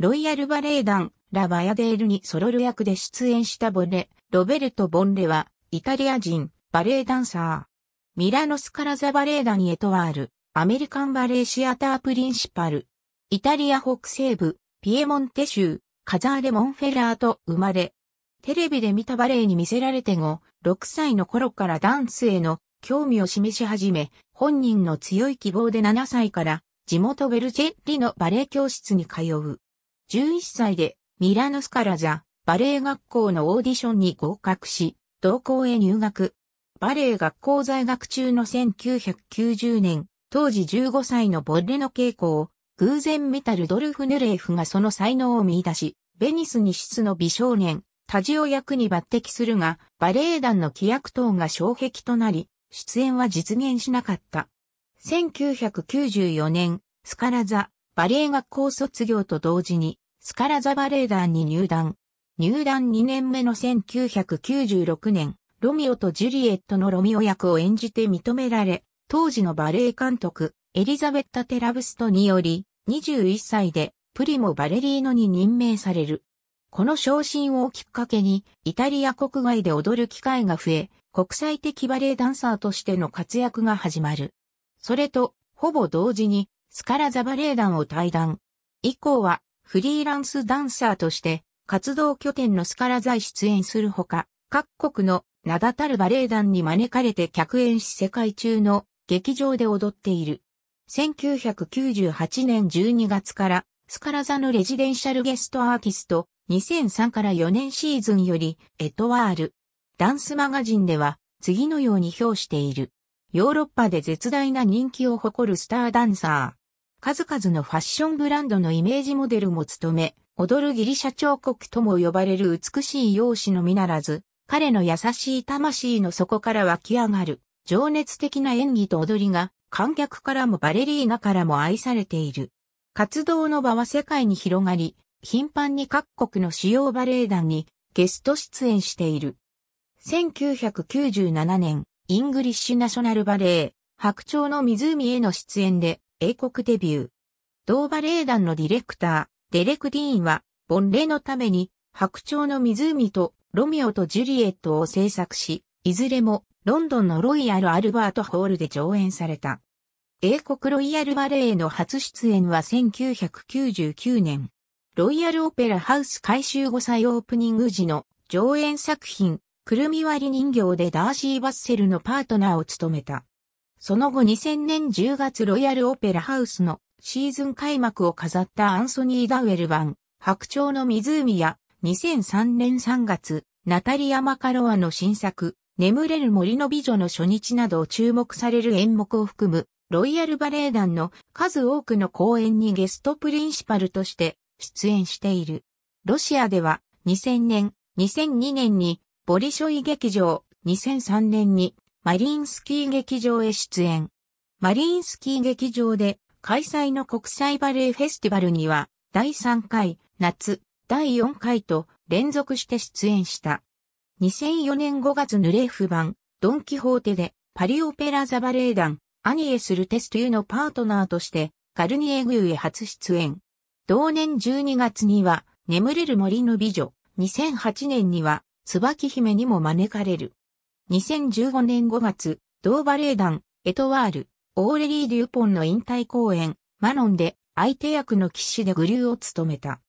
ロイヤルバレエ団、ラ・バヤデールにソロル役で出演したボレ、ロベルト・ボンレは、イタリア人、バレエダンサー。ミラノスカラザバレエ団エトワール、アメリカンバレエシアタープリンシパル。イタリア北西部、ピエモンテ州、カザーレ・モンフェラーと生まれ。テレビで見たバレエに見せられて後、6歳の頃からダンスへの興味を示し始め、本人の強い希望で7歳から地元ベルジェッリのバレエ教室に通う。11歳でミラノスカラザバレエ学校のオーディションに合格し、同校へ入学。バレエ学校在学中の1990年、当時15歳のボッレの稽古を、偶然メタルドルフ・ヌレーフがその才能を見出し、ベニスに質の美少年、タジオ役に抜擢するが、バレエ団の規約等が障壁となり、出演は実現しなかった。1994年、スカラザ、バレエ学校卒業と同時に、スカラザバレエ団に入団。入団2年目の1996年、ロミオとジュリエットのロミオ役を演じて認められ、当時のバレエ監督、エリザベッタ・テラブストにより、21歳でプリモ・バレリーノに任命される。この昇進をきっかけに、イタリア国外で踊る機会が増え、国際的バレエダンサーとしての活躍が始まる。それと、ほぼ同時に、スカラザバレエ団を退団。以降は、フリーランスダンサーとして、活動拠点のスカラザへ出演するほか、各国の名だたるバレエ団に招かれて客演し世界中の劇場で踊っている。1998年12月からスカラザのレジデンシャルゲストアーティスト2003から4年シーズンよりエトワール。ダンスマガジンでは次のように評している。ヨーロッパで絶大な人気を誇るスターダンサー。数々のファッションブランドのイメージモデルも務め、踊るギリシャ彫刻とも呼ばれる美しい容姿のみならず、彼の優しい魂の底から湧き上がる、情熱的な演技と踊りが、観客からもバレリーナからも愛されている。活動の場は世界に広がり、頻繁に各国の主要バレエ団にゲスト出演している。1997年、イングリッシュナショナルバレエ、白鳥の湖への出演で、英国デビュー。同バレエ団のディレクター、デレク・ディーンは、凡礼のために、白鳥の湖とロミオとジュリエットを制作し、いずれもロンドンのロイヤル・アルバート・ホールで上演された。英国ロイヤルバレエの初出演は1999年。ロイヤルオペラハウス改修後再オープニング時の上演作品、くるみ割り人形でダーシー・バッセルのパートナーを務めた。その後2000年10月ロイヤルオペラハウスのシーズン開幕を飾ったアンソニー・ダウエル版、白鳥の湖や2003年3月、ナタリア・マカロワの新作、眠れる森の美女の初日など注目される演目を含む、ロイヤルバレエ団の数多くの公演にゲストプリンシパルとして出演している。ロシアでは2000年、2002年にボリショイ劇場、2003年にマリンスキー劇場へ出演。マリンスキー劇場で開催の国際バレエフェスティバルには第3回、夏、第4回と連続して出演した。2004年5月ヌレーフ版、ドンキホーテでパリオペラザバレエ団、アニエスルテストゥのパートナーとしてガルニエグユへ初出演。同年12月には眠れる森の美女、2008年には椿姫にも招かれる。2015年5月、同バレエ団、エトワール、オーレリー・デューポンの引退公演、マノンで、相手役の騎士でグリューを務めた。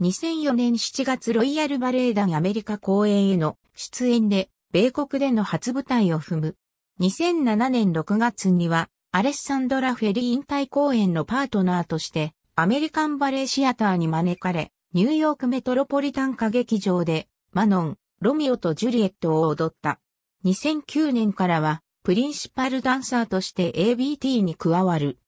2004年7月ロイヤルバレエ団アメリカ公演への出演で、米国での初舞台を踏む。2007年6月には、アレッサンドラ・フェリー引退公演のパートナーとして、アメリカンバレーシアターに招かれ、ニューヨークメトロポリタン歌劇場で、マノン、ロミオとジュリエットを踊った。2009年からは、プリンシパルダンサーとして ABT に加わる。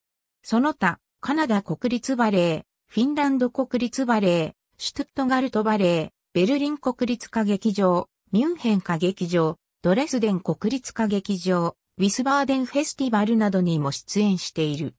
その他、カナダ国立バレエ、フィンランド国立バレエ、シュトゥットガルトバレエ、ベルリン国立歌劇場、ミュンヘン歌劇場、ドレスデン国立歌劇場、ウィスバーデンフェスティバルなどにも出演している。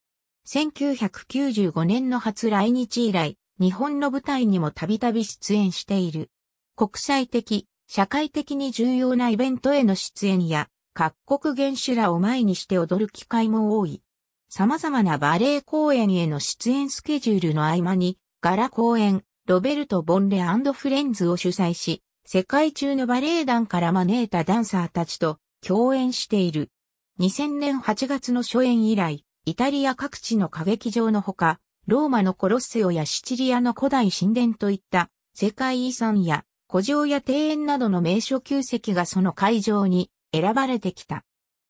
1995年の初来日以来、日本の舞台にもたびたび出演している。国際的社会的に重要なイベントへの出演や、各国元首らを前にして踊る機会も多い。様々なバレエ公演への出演スケジュールの合間に、ガラ公演、ロベルト・ボンレフレンズを主催し、世界中のバレエ団から招いたダンサーたちと共演している。2000年8月の初演以来、イタリア各地の歌劇場のほか、ローマのコロッセオやシチリアの古代神殿といった世界遺産や古城や庭園などの名所旧跡がその会場に選ばれてきた。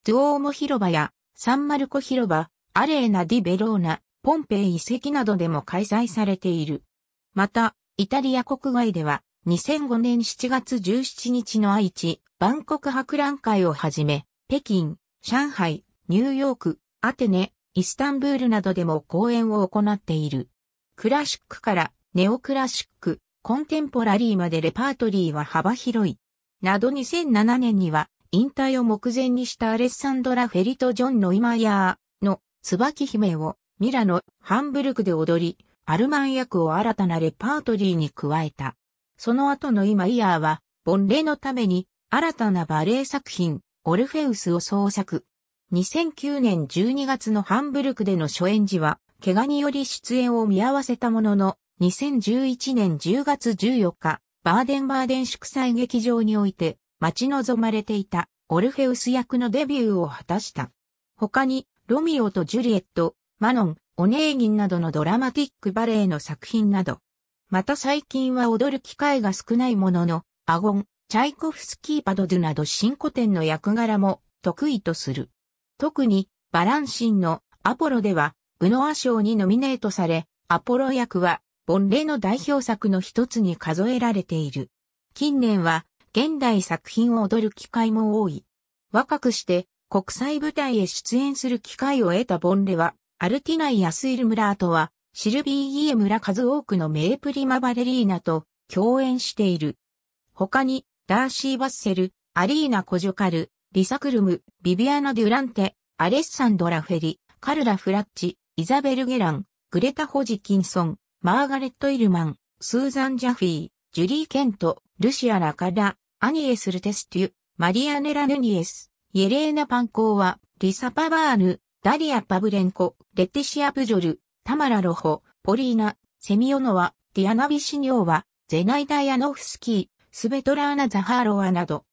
ドゥオーモ広場やサンマルコ広場、アレーナ・ディ・ベローナ、ポンペイ遺跡などでも開催されている。また、イタリア国外では2005年7月17日の愛知、万国博覧会をはじめ、北京、上海、ニューヨーク、アテネ、イスタンブールなどでも公演を行っている。クラシックからネオクラシック、コンテンポラリーまでレパートリーは幅広い。など2007年には、引退を目前にしたアレッサンドラ・フェリとジョン・ノイマイヤーの椿姫をミラノ・ハンブルクで踊り、アルマン役を新たなレパートリーに加えた。その後のマイヤーは、ボレ礼のために新たなバレエ作品、オルフェウスを創作。2009年12月のハンブルクでの初演時は、怪我により出演を見合わせたものの、2011年10月14日、バーデンバーデン祝祭劇場において、待ち望まれていたオルフェウス役のデビューを果たした。他に、ロミオとジュリエット、マノン、オネーギンなどのドラマティックバレエの作品など。また最近は踊る機会が少ないものの、アゴン、チャイコフスキーパドドゥなど新古典の役柄も得意とする。特に、バランシンのアポロでは、グノア賞にノミネートされ、アポロ役はボンレの代表作の一つに数えられている。近年は現代作品を踊る機会も多い。若くして国際舞台へ出演する機会を得たボンレは、アルティナイ・アスイル・ムラートは、シルビー・イエ・ムラ数多くの名プリマ・バレリーナと共演している。他に、ダーシー・バッセル、アリーナ・コジョカル、リサ・クルム、ビビアナ・デュランテ、アレッサンドラ・フェリ、カルラ・フラッチ、イザベル・ゲラン、グレタ・ホジキンソン、マーガレット・イルマン、スーザン・ジャフィー、ジュリー・ケント、ルシア・ラカダ、アニエス・ルテステュ、マリアネラ・ヌニエス、イエレーナ・パンコーは、リサ・パバーヌ、ダリア・パブレンコ、レティシア・プジョル、タマラ・ロホ、ポリーナ、セミオノワ、ディアナ・ビシニョーワ、ゼナイダ・ヤノフスキー、スベトラーナ・ザハーロワなど、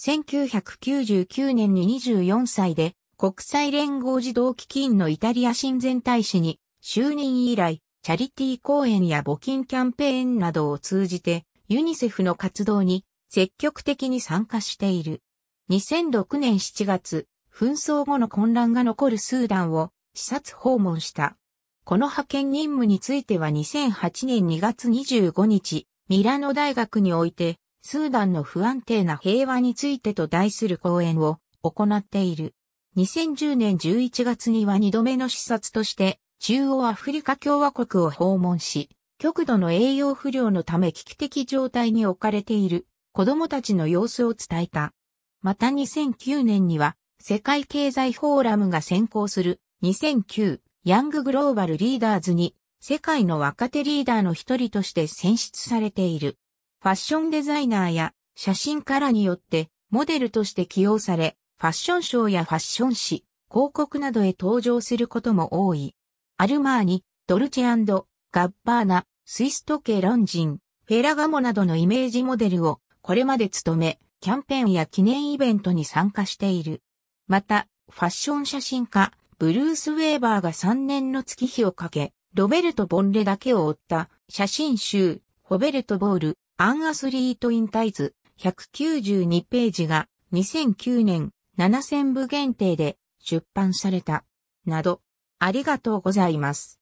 1999年に24歳で、国際連合児童基金のイタリア親善大使に就任以来、チャリティー公演や募金キャンペーンなどを通じて、ユニセフの活動に積極的に参加している。2006年7月、紛争後の混乱が残るスーダンを視察訪問した。この派遣任務については2008年2月25日、ミラノ大学において、スーダンの不安定な平和についてと題する講演を行っている。2010年11月には2度目の視察として、中央アフリカ共和国を訪問し、極度の栄養不良のため危機的状態に置かれている子供たちの様子を伝えた。また2009年には世界経済フォーラムが先行する2009ヤンググローバルリーダーズに世界の若手リーダーの一人として選出されている。ファッションデザイナーや写真家らによってモデルとして起用され、ファッションショーやファッション誌、広告などへ登場することも多い。アルマーニ、ドルチェガッバーナ、スイス時計ロンジン、フェラガモなどのイメージモデルをこれまで務め、キャンペーンや記念イベントに参加している。また、ファッション写真家、ブルース・ウェーバーが3年の月日をかけ、ロベルト・ボンレだけを追った写真集、ホベルト・ボール、アンアスリート・イン・タイズ、192ページが2009年7000部限定で出版された。など、ありがとうございます。